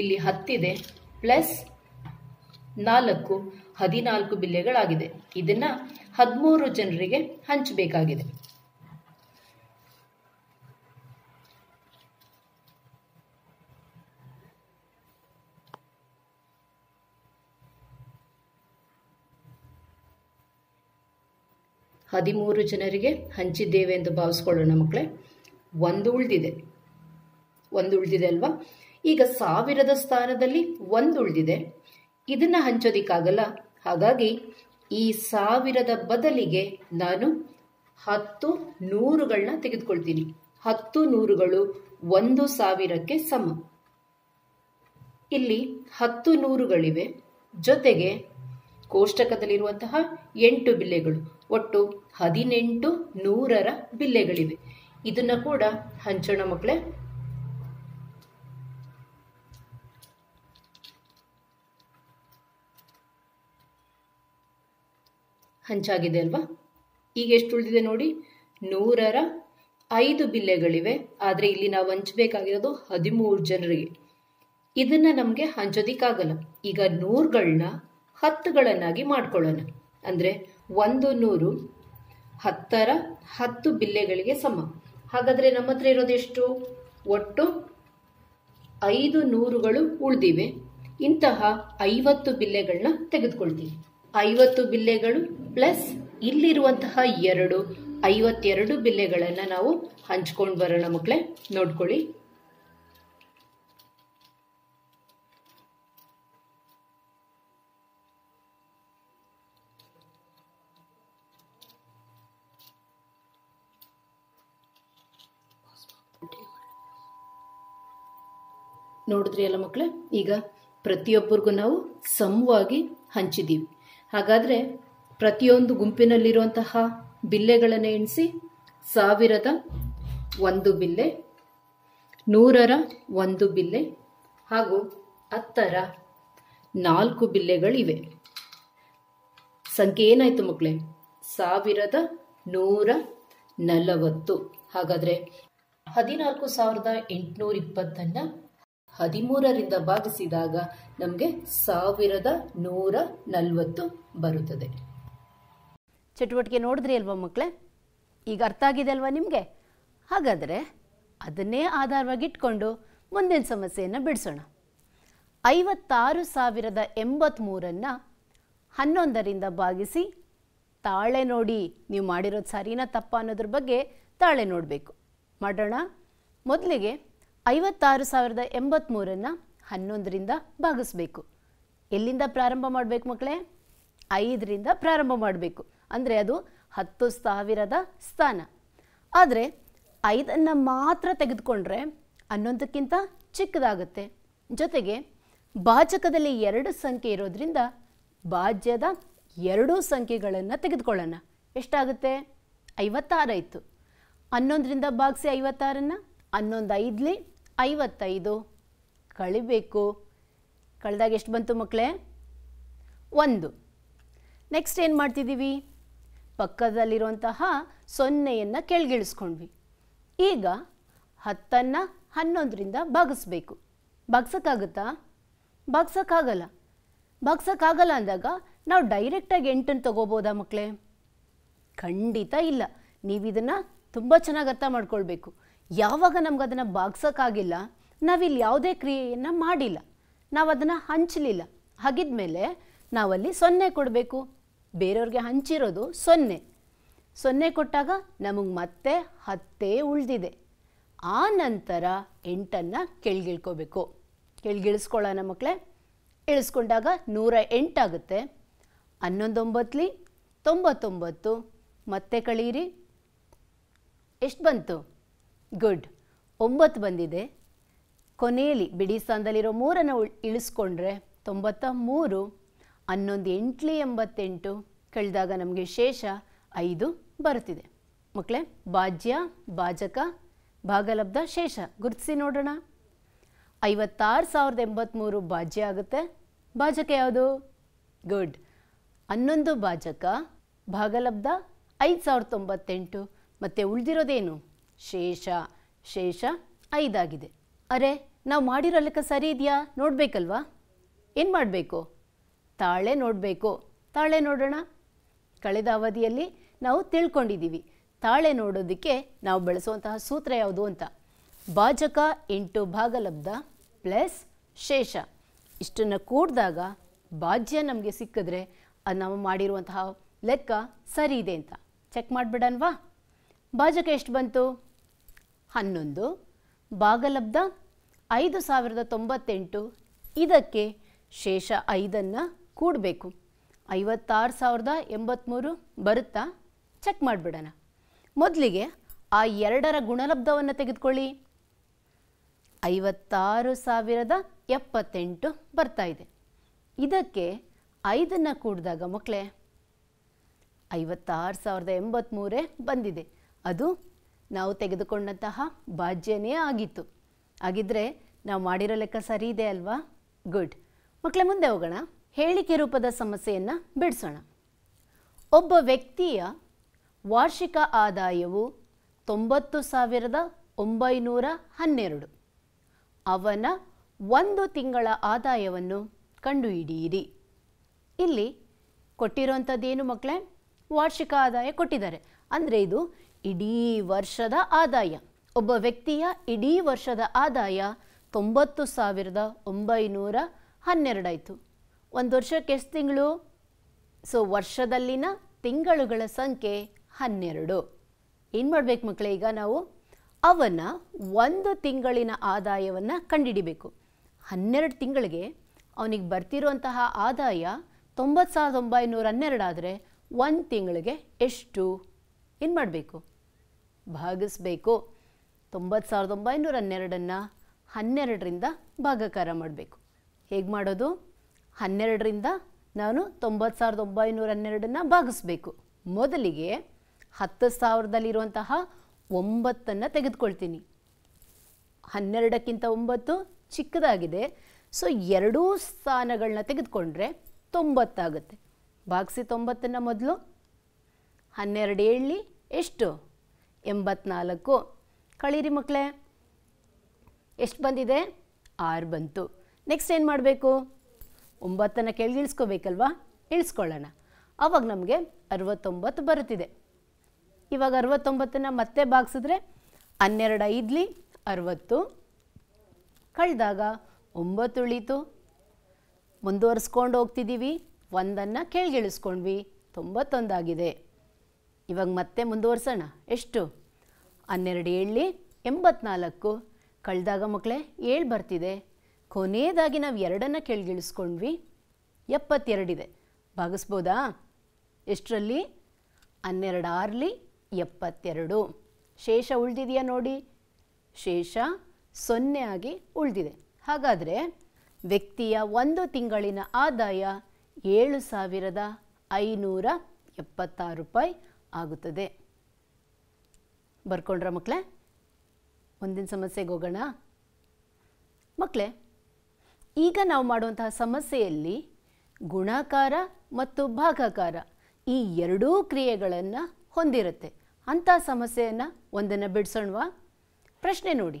ಇಲ್ಲಿ ಹತ್ತಿದೆ ಪ್ಲಸ್ ನಾಲ್ಕು ಹದಿನಾಲ್ಕು ಬಿಲ್ಲೆಗಳಾಗಿದೆ ಇದನ್ನು ಹದಿಮೂರು ಜನರಿಗೆ ಹಂಚಬೇಕಾಗಿದೆ ಹದಿಮೂರು ಜನರಿಗೆ ಹಂಚಿದ್ದೇವೆ ಎಂದು ಭಾವಿಸ್ಕೊಳ್ಳೋಣ ಮಕ್ಕಳೇ ಒಂದು ಉಳಿದಿದೆ ಒಂದು ಉಳಿದಿದೆ ಅಲ್ವಾ ಈಗ ಸಾವಿರದ ಸ್ಥಾನದಲ್ಲಿ ಒಂದು ಉಳಿದಿದೆ ಇದನ್ನ ಹಂಚೋದಿಕ್ಕಾಗಲ್ಲ ಹಾಗಾಗಿ ಈ ಸಾವಿರದ ಬದಲಿಗೆ ನಾನು ಹತ್ತು ನೂರುಗಳನ್ನ ತೆಗೆದುಕೊಳ್ತೀನಿ ಹತ್ತು ನೂರುಗಳು ಒಂದು ಸಾವಿರಕ್ಕೆ ಸಮ ಇಲ್ಲಿ ಹತ್ತು ನೂರುಗಳಿವೆ ಜೊತೆಗೆ ಕೋಷ್ಟಕದಲ್ಲಿರುವಂತಹ ಎಂಟು ಬಿಲ್ಲೆಗಳು ಒಟ್ಟು ಹದಿನೆಂಟು ನೂರರ ಬಿಲ್ಲೆಗಳಿವೆ ಇದನ್ನ ಕೂಡ ಹಂಚೋಣ ಮಕ್ಕಳೇ ಹಂಚಾಗಿದೆ ಅಲ್ವಾ ಈಗ ಎಷ್ಟು ಉಳಿದಿದೆ ನೋಡಿ ನೂರರ ಐದು ಬಿಲ್ಲೆಗಳಿವೆ ಆದರೆ ಇಲ್ಲಿ ನಾವು ಹಂಚಬೇಕಾಗಿರೋದು ಹದಿಮೂರು ಜನರಿಗೆ ಇದನ್ನ ನಮಗೆ ಹಂಚೋದಿಕ್ಕಾಗಲ್ಲ ಈಗ ನೂರುಗಳನ್ನ ಹತ್ತುಗಳನ್ನಾಗಿ ಮಾಡ್ಕೊಳ್ಳೋಣ ಅಂದ್ರೆ ಒಂದು ನೂರು ಹತ್ತರ ಹತ್ತು ಬಿಲ್ಲೆಗಳಿಗೆ ಸಮ ಹಾಗಾದರೆ ನಮ್ಮ ಹತ್ರ ಇರೋದು ಎಷ್ಟು ಒಟ್ಟು ಐದು ನೂರುಗಳು ಉಳಿದಿವೆ ಇಂತಹ ಐವತ್ತು ಬಿಲ್ಲೆಗಳನ್ನ ತೆಗೆದುಕೊಳ್ತೀವಿ ಐವತ್ತು ಬಿಲ್ಲೆಗಳು ಪ್ಲಸ್ ಇಲ್ಲಿರುವಂತಹ ಎರಡು ಐವತ್ತೆರಡು ಬಿಲ್ಲೆಗಳನ್ನು ನಾವು ಹಂಚ್ಕೊಂಡು ಬರೋಣ ಮಕ್ಕಳೇ ನೋಡ್ಕೊಳ್ಳಿ ನೋಡಿದ್ರಿ ಅಲ್ಲ ಮಕ್ಕಳೇ ಈಗ ಪ್ರತಿಯೊಬ್ಬರಿಗೂ ನಾವು ಸಮವಾಗಿ ಹಂಚಿದ್ದೀವಿ ಹಾಗಾದರೆ ಪ್ರತಿಯೊಂದು ಗುಂಪಿನಲ್ಲಿರುವಂತಹ ಬಿಲ್ಲೆಗಳನ್ನು ಎಣಿಸಿ ಸಾವಿರದ ಒಂದು ಬಿಲ್ಲೆ ನೂರರ ಒಂದು ಬಿಲ್ಲೆ ಹಾಗೂ ಹತ್ತರ ನಾಲ್ಕು ಬಿಲ್ಲೆಗಳಿವೆ ಸಂಖ್ಯೆ ಏನಾಯಿತು ಮಕ್ಕಳೇ ಸಾವಿರದ ನೂರ ನಲವತ್ತು ಹಾಗಾದರೆ ಹದಿನಾಲ್ಕು ಸಾವಿರದ ಎಂಟುನೂರ ಇಪ್ಪತ್ತನ್ನು ಹದಿಮೂರರಿಂದ ಭಾಗಿಸಿದಾಗ ನಮಗೆ ಸಾವಿರದ ನೂರ ನಲವತ್ತು ಬರುತ್ತದೆ ಚಟುವಟಿಕೆ ನೋಡಿದ್ರಿ ಅಲ್ವಾ ಮಕ್ಕಳೇ ಈಗ ಅರ್ಥ ಆಗಿದೆ ಅಲ್ವಾ ನಿಮಗೆ ಹಾಗಾದರೆ ಅದನ್ನೇ ಆಧಾರವಾಗಿ ಇಟ್ಕೊಂಡು ಮುಂದಿನ ಸಮಸ್ಯೆಯನ್ನು ಬಿಡಿಸೋಣ ಐವತ್ತಾರು ಸಾವಿರದ ಎಂಬತ್ತ್ಮೂರನ್ನು ಹನ್ನೊಂದರಿಂದ ಭಾಗಿಸಿ ತಾಳೆ ನೋಡಿ ನೀವು ಮಾಡಿರೋದು ಸರಿನಾ ತಪ್ಪ ಅನ್ನೋದ್ರ ಬಗ್ಗೆ ತಾಳೆ ನೋಡಬೇಕು ಮಾಡೋಣ ಮೊದಲಿಗೆ ಐವತ್ತಾರು ಸಾವಿರದ ಎಂಬತ್ತ್ಮೂರನ್ನು ಹನ್ನೊಂದರಿಂದ ಭಾಗಿಸ್ಬೇಕು ಎಲ್ಲಿಂದ ಪ್ರಾರಂಭ ಮಾಡಬೇಕು ಮಕ್ಕಳೇ ಐದರಿಂದ ಪ್ರಾರಂಭ ಮಾಡಬೇಕು ಅಂದರೆ ಅದು ಹತ್ತು ಸಾವಿರದ ಸ್ಥಾನ ಆದರೆ ಐದನ್ನು ಮಾತ್ರ ತೆಗೆದುಕೊಂಡ್ರೆ ಹನ್ನೊಂದಕ್ಕಿಂತ ಚಿಕ್ಕದಾಗುತ್ತೆ ಜೊತೆಗೆ ಭಾಜಕದಲ್ಲಿ ಎರಡು ಸಂಖ್ಯೆ ಇರೋದ್ರಿಂದ ಭಾಜ್ಯದ ಎರಡೂ ಸಂಖ್ಯೆಗಳನ್ನು ತೆಗೆದುಕೊಳ್ಳೋಣ ಎಷ್ಟಾಗುತ್ತೆ ಆಯಿತು ಹನ್ನೊಂದರಿಂದ ಭಾಗಿಸಿ ಐವತ್ತಾರನ್ನು ಹನ್ನೊಂದು ಐದಲಿ ಐವತ್ತೈದು ಕಳಿಬೇಕು ಕಳೆದಾಗ ಎಷ್ಟು ಬಂತು ಮಕ್ಕಳೇ ಒಂದು ನೆಕ್ಸ್ಟ್ ಏನು ಮಾಡ್ತಿದ್ದೀವಿ ಪಕ್ಕದಲ್ಲಿರುವಂತಹ ಸೊನ್ನೆಯನ್ನು ಕೆಳಗಿಳಿಸ್ಕೊಂಡ್ವಿ ಈಗ ಹತ್ತನ್ನು ಹನ್ನೊಂದರಿಂದ ಭಾಗಿಸ್ಬೇಕು ಭಾಗ್ಸೋಕ್ಕಾಗುತ್ತಾ ಭಾಗ್ಸೋಕ್ಕಾಗಲ್ಲ ಭಾಗ್ಸೋಕ್ಕಾಗಲ್ಲ ಅಂದಾಗ ನಾವು ಡೈರೆಕ್ಟಾಗಿ ಎಂಟನ್ನು ತಗೋಬೋದಾ ಮಕ್ಕಳೇ ಖಂಡಿತ ಇಲ್ಲ ನೀವು ಇದನ್ನು ತುಂಬ ಚೆನ್ನಾಗಿ ಅರ್ಥ ಮಾಡ್ಕೊಳ್ಬೇಕು ಯಾವಾಗ ನಮ್ಗೆ ಅದನ್ನು ಬಾಗ್ಸೋಕ್ಕಾಗಿಲ್ಲ ನಾವಿಲ್ಲಿ ಯಾವುದೇ ಕ್ರಿಯೆಯನ್ನು ಮಾಡಿಲ್ಲ ನಾವು ಅದನ್ನು ಹಂಚಲಿಲ್ಲ ಹಾಗಿದ್ಮೇಲೆ ನಾವಲ್ಲಿ ಸೊನ್ನೆ ಕೊಡಬೇಕು ಬೇರೆಯವ್ರಿಗೆ ಹಂಚಿರೋದು ಸೊನ್ನೆ ಸೊನ್ನೆ ಕೊಟ್ಟಾಗ ನಮಗೆ ಮತ್ತೆ ಹತ್ತೇ ಉಳಿದಿದೆ ಆ ನಂತರ ಎಂಟನ್ನು ಕೆಳಗಿಳ್ಕೋಬೇಕು ಕೆಳಗಿಳಿಸ್ಕೊಳ್ಳೋಣ ಮಕ್ಕಳೇ ಇಳಿಸ್ಕೊಂಡಾಗ ನೂರ ಎಂಟಾಗುತ್ತೆ ಹನ್ನೊಂದೊಂಬತ್ತಲಿ ತೊಂಬತ್ತೊಂಬತ್ತು ಮತ್ತೆ ಕಳೀರಿ ಎಷ್ಟು ಬಂತು ಗುಡ್ ಒಂಬತ್ತು ಬಂದಿದೆ ಕೊನೆಯಲ್ಲಿ ಬಿಡಿ ಸ್ಥಾನದಲ್ಲಿರೋ ಮೂರನ್ನು ಉಳ್ ಇಳಿಸ್ಕೊಂಡ್ರೆ ತೊಂಬತ್ತ ಮೂರು ಹನ್ನೊಂದು ಎಂಟ್ಲಿ ಎಂಬತ್ತೆಂಟು ಕಳೆದಾಗ ನಮಗೆ ಶೇಷ ಐದು ಬರುತ್ತಿದೆ ಮಕ್ಕಳೇ ಭಾಜ್ಯ ಭಾಜಕ ಭಾಗಲಬ್ಧ ಶೇಷ ಗುರುತಿಸಿ ನೋಡೋಣ ಐವತ್ತಾರು ಸಾವಿರದ ಎಂಬತ್ತ್ಮೂರು ಭಾಜ್ಯ ಆಗುತ್ತೆ ಭಾಜಕ ಯಾವುದು ಗುಡ್ ಹನ್ನೊಂದು ಭಾಜಕ ಭಾಗಲಬ್ಧ ಐದು ಸಾವಿರದ ತೊಂಬತ್ತೆಂಟು ಮತ್ತು ಉಳಿದಿರೋದೇನು ಶೇಷ ಶೇಷ ಐದಾಗಿದೆ ಅರೆ ನಾವು ಮಾಡಿರೋ ಲೆಕ್ಕ ಸರಿ ಇದೆಯಾ ನೋಡಬೇಕಲ್ವಾ ಏನು ಮಾಡಬೇಕು ತಾಳೆ ನೋಡಬೇಕು ತಾಳೆ ನೋಡೋಣ ಕಳೆದ ಅವಧಿಯಲ್ಲಿ ನಾವು ತಿಳ್ಕೊಂಡಿದ್ದೀವಿ ತಾಳೆ ನೋಡೋದಕ್ಕೆ ನಾವು ಬಳಸುವಂತಹ ಸೂತ್ರ ಯಾವುದು ಅಂತ ಭಾಜಕ ಇಂಟು ಭಾಗಲಬ್ಧ ಪ್ಲಸ್ ಶೇಷ ಇಷ್ಟನ್ನು ಕೂಡಿದಾಗ ಭಾಜ್ಯ ನಮಗೆ ಸಿಕ್ಕಿದ್ರೆ ಅದು ನಾವು ಮಾಡಿರುವಂತಹ ಲೆಕ್ಕ ಸರಿ ಇದೆ ಅಂತ ಚೆಕ್ ಮಾಡಿಬಿಡನ್ವಾ ಭಾಜಕ ಎಷ್ಟು ಬಂತು ಹನ್ನೊಂದು ಭಾಗಲಬ್ಧ ಐದು ಸಾವಿರದ ತೊಂಬತ್ತೆಂಟು ಇದಕ್ಕೆ ಶೇಷ ಐದನ್ನು ಕೂಡಬೇಕು ಐವತ್ತಾರು ಸಾವಿರದ ಎಂಬತ್ತ್ಮೂರು ಬರುತ್ತಾ ಚೆಕ್ ಮಾಡಿಬಿಡೋಣ ಮೊದಲಿಗೆ ಆ ಎರಡರ ಗುಣಲಬ್ಧವನ್ನು ತೆಗೆದುಕೊಳ್ಳಿ ಐವತ್ತಾರು ಸಾವಿರದ ಎಪ್ಪತ್ತೆಂಟು ಬರ್ತಾ ಇದೆ ಇದಕ್ಕೆ ಐದನ್ನು ಕೂಡಿದಾಗ ಮಕ್ಕಳೇ ಐವತ್ತಾರು ಸಾವಿರದ ಎಂಬತ್ತ್ಮೂರೇ ಬಂದಿದೆ ಅದು ನಾವು ತೆಗೆದುಕೊಂಡಂತಹ ಭಾಜ್ಯನೇ ಆಗಿತ್ತು ಹಾಗಿದ್ರೆ ನಾವು ಮಾಡಿರೋ ಲೆಕ್ಕ ಸರಿ ಇದೆ ಅಲ್ವಾ ಗುಡ್ ಮಕ್ಕಳ ಮುಂದೆ ಹೋಗೋಣ ಹೇಳಿಕೆ ರೂಪದ ಸಮಸ್ಯೆಯನ್ನು ಬಿಡಿಸೋಣ ಒಬ್ಬ ವ್ಯಕ್ತಿಯ ವಾರ್ಷಿಕ ಆದಾಯವು ತೊಂಬತ್ತು ಸಾವಿರದ ಒಂಬೈನೂರ ಹನ್ನೆರಡು ಅವನ ಒಂದು ತಿಂಗಳ ಆದಾಯವನ್ನು ಕಂಡುಹಿಡಿಯಿರಿ ಇಲ್ಲಿ ಏನು ಮಕ್ಕಳೇ ವಾರ್ಷಿಕ ಆದಾಯ ಕೊಟ್ಟಿದ್ದಾರೆ ಅಂದರೆ ಇದು ಇಡೀ ವರ್ಷದ ಆದಾಯ ಒಬ್ಬ ವ್ಯಕ್ತಿಯ ಇಡೀ ವರ್ಷದ ಆದಾಯ ತೊಂಬತ್ತು ಸಾವಿರದ ಒಂಬೈನೂರ ಹನ್ನೆರಡಾಯಿತು ಒಂದು ವರ್ಷಕ್ಕೆ ಎಷ್ಟು ತಿಂಗಳು ಸೊ ವರ್ಷದಲ್ಲಿನ ತಿಂಗಳುಗಳ ಸಂಖ್ಯೆ ಹನ್ನೆರಡು ಏನು ಮಾಡಬೇಕು ಮಕ್ಕಳೇ ಈಗ ನಾವು ಅವನ ಒಂದು ತಿಂಗಳಿನ ಆದಾಯವನ್ನು ಕಂಡುಹಿಡಿಬೇಕು ಹನ್ನೆರಡು ತಿಂಗಳಿಗೆ ಅವನಿಗೆ ಬರ್ತಿರುವಂತಹ ಆದಾಯ ತೊಂಬತ್ತು ಸಾವಿರದ ಒಂಬೈನೂರ ಹನ್ನೆರಡಾದರೆ ಆದರೆ ಒಂದು ತಿಂಗಳಿಗೆ ಎಷ್ಟು ಏನು ಮಾಡಬೇಕು ಭಾಗಿಸ್ಬೇಕು ತೊಂಬತ್ತು ಸಾವಿರದ ಒಂಬೈನೂರ ಹನ್ನೆರಡನ್ನು ಹನ್ನೆರಡರಿಂದ ಭಾಗಕಾರ ಮಾಡಬೇಕು ಹೇಗೆ ಮಾಡೋದು ಹನ್ನೆರಡರಿಂದ ನಾನು ತೊಂಬತ್ತು ಸಾವಿರದ ಒಂಬೈನೂರ ಹನ್ನೆರಡನ್ನು ಭಾಗಿಸ್ಬೇಕು ಮೊದಲಿಗೆ ಹತ್ತು ಸಾವಿರದಲ್ಲಿರುವಂತಹ ಒಂಬತ್ತನ್ನು ತೆಗೆದುಕೊಳ್ತೀನಿ ಹನ್ನೆರಡಕ್ಕಿಂತ ಒಂಬತ್ತು ಚಿಕ್ಕದಾಗಿದೆ ಸೊ ಎರಡೂ ಸ್ಥಾನಗಳನ್ನ ತೆಗೆದುಕೊಂಡ್ರೆ ತೊಂಬತ್ತಾಗುತ್ತೆ ಭಾಗಿಸಿ ತೊಂಬತ್ತನ್ನು ಮೊದಲು ಹನ್ನೆರಡು ಹೇಳಿ ಎಷ್ಟು ಎಂಬತ್ನಾಲ್ಕು ಕಳೀರಿ ಮಕ್ಕಳೇ ಎಷ್ಟು ಬಂದಿದೆ ಆರು ಬಂತು ನೆಕ್ಸ್ಟ್ ಏನು ಮಾಡಬೇಕು ಒಂಬತ್ತನ್ನು ಕೆಳಗೆ ಇಳಿಸ್ಕೊಳ್ಳೋಣ ಆವಾಗ ನಮಗೆ ಅರವತ್ತೊಂಬತ್ತು ಬರುತ್ತಿದೆ ಇವಾಗ ಅರವತ್ತೊಂಬತ್ತನ್ನು ಮತ್ತೆ ಬಾಗಿಸಿದ್ರೆ ಹನ್ನೆರಡು ಐದ್ಲಿ ಅರವತ್ತು ಕಳೆದಾಗ ಒಂಬತ್ತು ಉಳೀತು ಮುಂದುವರಿಸ್ಕೊಂಡು ಹೋಗ್ತಿದ್ದೀವಿ ಒಂದನ್ನು ಕೆಳಗಿಳಿಸ್ಕೊಂಡ್ವಿ ತೊಂಬತ್ತೊಂದಾಗಿದೆ ಇವಾಗ ಮತ್ತೆ ಮುಂದುವರ್ಸೋಣ ಎಷ್ಟು ಹನ್ನೆರಡು ಏಳಿ ಎಂಬತ್ನಾಲ್ಕು ಕಳೆದಾಗ ಮಕ್ಕಳೇ ಏಳು ಬರ್ತಿದೆ ಕೊನೆಯದಾಗಿ ನಾವು ಎರಡನ್ನು ಕೆಳಗಿಳಿಸ್ಕೊಂಡ್ವಿ ಎಪ್ಪತ್ತೆರಡಿದೆ ಭಾಗಿಸ್ಬೋದಾ ಎಷ್ಟರಲ್ಲಿ ಹನ್ನೆರಡು ಆರಲಿ ಎಪ್ಪತ್ತೆರಡು ಶೇಷ ಉಳಿದಿದೆಯಾ ನೋಡಿ ಶೇಷ ಸೊನ್ನೆ ಆಗಿ ಉಳಿದಿದೆ ಹಾಗಾದರೆ ವ್ಯಕ್ತಿಯ ಒಂದು ತಿಂಗಳಿನ ಆದಾಯ ಏಳು ಸಾವಿರದ ಐನೂರ ಎಪ್ಪತ್ತಾರು ರೂಪಾಯಿ ಆಗುತ್ತದೆ ಬರ್ಕೊಂಡ್ರ ಮಕ್ಕಳೇ ಒಂದಿನ ಸಮಸ್ಯೆಗೆ ಹೋಗೋಣ ಮಕ್ಕಳೇ ಈಗ ನಾವು ಮಾಡುವಂತಹ ಸಮಸ್ಯೆಯಲ್ಲಿ ಗುಣಾಕಾರ ಮತ್ತು ಭಾಗಾಕಾರ ಈ ಎರಡೂ ಕ್ರಿಯೆಗಳನ್ನು ಹೊಂದಿರುತ್ತೆ ಅಂಥ ಸಮಸ್ಯೆಯನ್ನು ಒಂದನ್ನು ಬಿಡಿಸೋಣವಾ ಪ್ರಶ್ನೆ ನೋಡಿ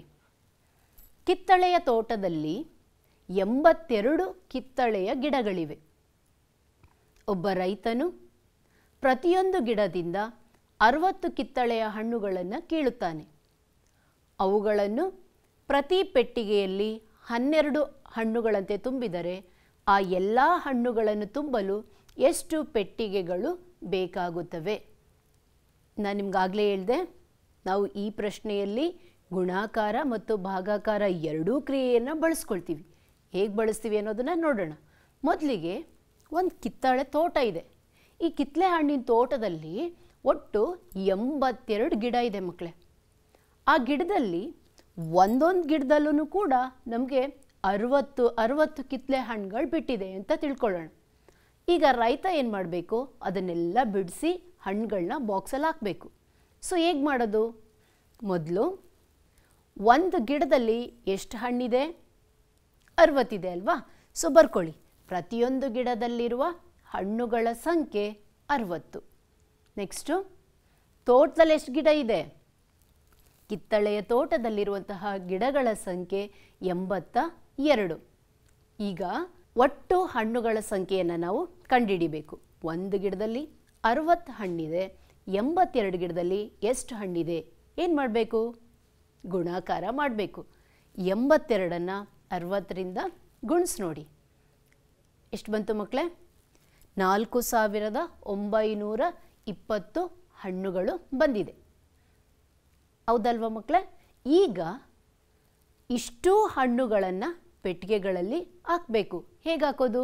ಕಿತ್ತಳೆಯ ತೋಟದಲ್ಲಿ ಎಂಬತ್ತೆರಡು ಕಿತ್ತಳೆಯ ಗಿಡಗಳಿವೆ ಒಬ್ಬ ರೈತನು ಪ್ರತಿಯೊಂದು ಗಿಡದಿಂದ ಅರವತ್ತು ಕಿತ್ತಳೆಯ ಹಣ್ಣುಗಳನ್ನು ಕೀಳುತ್ತಾನೆ ಅವುಗಳನ್ನು ಪ್ರತಿ ಪೆಟ್ಟಿಗೆಯಲ್ಲಿ ಹನ್ನೆರಡು ಹಣ್ಣುಗಳಂತೆ ತುಂಬಿದರೆ ಆ ಎಲ್ಲ ಹಣ್ಣುಗಳನ್ನು ತುಂಬಲು ಎಷ್ಟು ಪೆಟ್ಟಿಗೆಗಳು ಬೇಕಾಗುತ್ತವೆ ನಾನು ನಿಮ್ಗಾಗಲೇ ಹೇಳಿದೆ ನಾವು ಈ ಪ್ರಶ್ನೆಯಲ್ಲಿ ಗುಣಾಕಾರ ಮತ್ತು ಭಾಗಾಕಾರ ಎರಡೂ ಕ್ರಿಯೆಯನ್ನು ಬಳಸ್ಕೊಳ್ತೀವಿ ಹೇಗೆ ಬಳಸ್ತೀವಿ ಅನ್ನೋದನ್ನು ನೋಡೋಣ ಮೊದಲಿಗೆ ಒಂದು ಕಿತ್ತಾಳೆ ತೋಟ ಇದೆ ಈ ಕಿತ್ತಲೆ ಹಣ್ಣಿನ ತೋಟದಲ್ಲಿ ಒಟ್ಟು ಎಂಬತ್ತೆರಡು ಗಿಡ ಇದೆ ಮಕ್ಕಳೇ ಆ ಗಿಡದಲ್ಲಿ ಒಂದೊಂದು ಗಿಡದಲ್ಲೂ ಕೂಡ ನಮಗೆ ಅರವತ್ತು ಅರವತ್ತು ಕಿತ್ತಲೆ ಹಣ್ಣುಗಳು ಬಿಟ್ಟಿದೆ ಅಂತ ತಿಳ್ಕೊಳ್ಳೋಣ ಈಗ ರೈತ ಏನು ಮಾಡಬೇಕು ಅದನ್ನೆಲ್ಲ ಬಿಡಿಸಿ ಹಣ್ಣುಗಳನ್ನ ಬಾಕ್ಸಲ್ಲಿ ಹಾಕಬೇಕು ಸೊ ಹೇಗೆ ಮಾಡೋದು ಮೊದಲು ಒಂದು ಗಿಡದಲ್ಲಿ ಎಷ್ಟು ಹಣ್ಣಿದೆ ಅರವತ್ತಿದೆ ಅಲ್ವಾ ಸೊ ಬರ್ಕೊಳ್ಳಿ ಪ್ರತಿಯೊಂದು ಗಿಡದಲ್ಲಿರುವ ಹಣ್ಣುಗಳ ಸಂಖ್ಯೆ ಅರವತ್ತು ನೆಕ್ಸ್ಟು ತೋಟದಲ್ಲಿ ಎಷ್ಟು ಗಿಡ ಇದೆ ಕಿತ್ತಳೆಯ ತೋಟದಲ್ಲಿರುವಂತಹ ಗಿಡಗಳ ಸಂಖ್ಯೆ ಎಂಬತ್ತ ಎರಡು ಈಗ ಒಟ್ಟು ಹಣ್ಣುಗಳ ಸಂಖ್ಯೆಯನ್ನು ನಾವು ಕಂಡುಹಿಡಿಬೇಕು ಒಂದು ಗಿಡದಲ್ಲಿ ಅರವತ್ತು ಹಣ್ಣಿದೆ ಎಂಬತ್ತೆರಡು ಗಿಡದಲ್ಲಿ ಎಷ್ಟು ಹಣ್ಣಿದೆ ಏನು ಮಾಡಬೇಕು ಗುಣಾಕಾರ ಮಾಡಬೇಕು ಎಂಬತ್ತೆರಡನ್ನು ಅರವತ್ತರಿಂದ ಗುಣಿಸಿ ನೋಡಿ ಎಷ್ಟು ಬಂತು ಮಕ್ಕಳೇ ನಾಲ್ಕು ಸಾವಿರದ ಒಂಬೈನೂರ ಇಪ್ಪತ್ತು ಹಣ್ಣುಗಳು ಬಂದಿದೆ ಹೌದಲ್ವ ಮಕ್ಕಳೇ ಈಗ ಇಷ್ಟು ಹಣ್ಣುಗಳನ್ನು ಪೆಟ್ಟಿಗೆಗಳಲ್ಲಿ ಹಾಕಬೇಕು ಹೇಗೆ ಹಾಕೋದು